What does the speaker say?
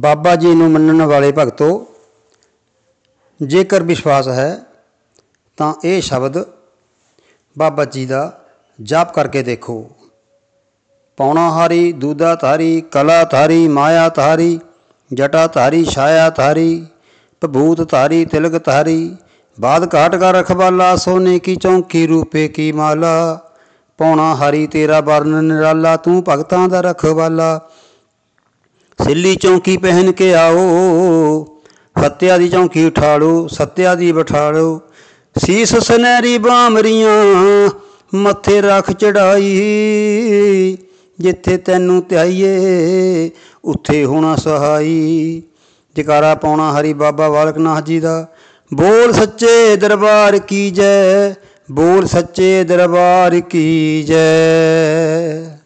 ਬਾਬਾ ਜੀ ਨੂੰ ਮੰਨਣ ਵਾਲੇ ਭਗਤੋ ਜੇਕਰ ਵਿਸ਼ਵਾਸ ਹੈ ਤਾਂ ਇਹ ਸ਼ਬਦ ਬਾਬਾ ਜੀ ਦਾ ਜਾਪ ਕਰਕੇ ਦੇਖੋ ਪੌਣਾ ਹਾਰੀ ਦੂਦਾ ਧਾਰੀ ਕਲਾ ਧਾਰੀ ਮਾਇਆ ਧਾਰੀ ਜਟਾ ਧਾਰੀ ਛਾਇਆ ਧਾਰੀ ਭਭੂਤ ਧਾਰੀ ਤਿਲਕ ਧਾਰੀ ਬਾਦ ਘਾਟ ਕਾ ਰਖਵਾਲਾ ਸੋਨੇ ਕੀ ਚੌਂਕੀ ਰੂਪੇ ਕੀ ਮਾਲਾ ਪੌਣਾ ਹਰੀ ਤੇਰਾ ਵਰਨ ਨਿਰਾਲਾ ਤੂੰ ਭਗਤਾਂ ਦਾ ਰਖਵਾਲਾ ਸਿੱਲੀ ਚੌਂਕੀ ਪਹਿਨ ਕੇ ਆਓ ਫੱਤਿਆ ਦੀ ਚੌਂਕੀ ਲਓ ਸੱਤਿਆ ਦੀ ਲਓ ਸੀਸ ਸਨੇਰੀ ਬਾਮਰੀਆਂ ਮੱਥੇ ਰੱਖ ਚੜਾਈ ਜਿੱਥੇ ਤੈਨੂੰ ਧਿਆਈਏ ਉੱਥੇ ਹੋਣਾ ਸਹਾਈ ਜਕਾਰਾ ਪਾਉਣਾ ਹਰੀ ਬਾਬਾ ਵਾਲਕਨਾਥ ਜੀ ਦਾ ਬੋਲ ਸੱਚੇ ਦਰਬਾਰ ਕੀ ਜੈ ਬੋਲ ਸੱਚੇ ਦਰਬਾਰ ਕੀ ਜੈ